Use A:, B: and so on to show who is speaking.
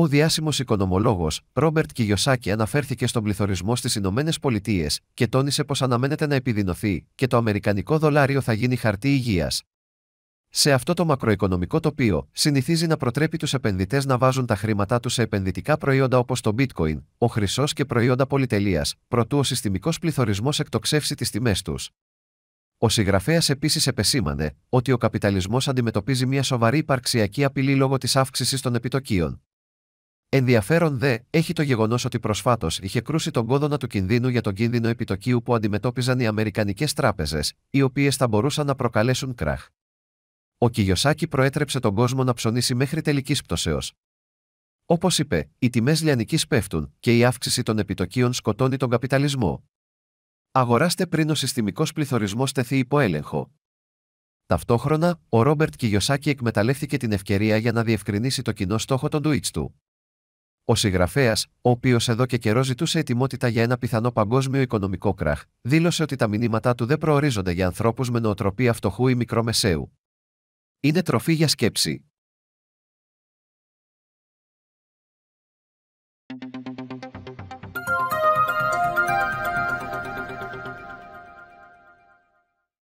A: Ο διάσημος οικονομολόγος Ρόμπερτ Κιγιοσάκη αναφέρθηκε στον πληθωρισμό στις Ηνωμένες Πολιτείες και τόνισε πως αναμένεται να επιδεινωθεί και το αμερικανικό δολάριο θα γίνει χαρτί υγείας. Σε αυτό το μακροοικονομικό τοπίο, συνηθίζει να προτρέπει τους επενδυτές να βάζουν τα χρήματά τους σε επενδυτικά προϊόντα όπως το bitcoin, ο χρυσός και προϊόντα πολυτελείας, προτού ο συστημικός πληθωρισμός εκτοξεύσει τις τιμές τους. Ο συγγραφέας επίσης επεσήμανε ότι ο καπιταλισμός αντιμετωπίζει μια σοβαρή υπαρξιακή απειλή λόγω της αύξησης των επιτοκίων. Ενδιαφέρον δε έχει το γεγονός ότι προσφάτως είχε κρούσει τον κόδωνα του κινδύνου για τον κίνδυνο επιτοκίου που αντιμετώπιζαν οι Αμερικανικές τράπεζες, οι οποίες θα μπορούσαν να προκαλέσουν κράχ. Ο Κιγιοσάκη προέτρεψε τον κόσμο να ψωνίσει μέχρι τελικής πτωσέω. Όπως είπε, οι τιμές λιανικής πέφτουν και η αύξηση των επιτοκίων σκοτώνει τον καπιταλισμό. Αγοράστε πριν ο συστημικός πληθωρισμός τεθεί υπό έλεγχο. Ταυτόχρονα, ο Ρόμπερτ Κιγιοσάκη εκμεταλλεύτηκε την ευκαιρία για να διευκρινίσει το κοινό στόχο των tweets του. Ο συγγραφέας, ο οποίος εδώ και καιρό ζητούσε ετοιμότητα για ένα πιθανό παγκόσμιο οικονομικό κράχ, δήλωσε ότι τα μηνύματά του δεν προορίζονται για ανθρώπους με νοοτροπία φτωχού ή μικρομεσαίου. Είναι τροφή για σκέψη,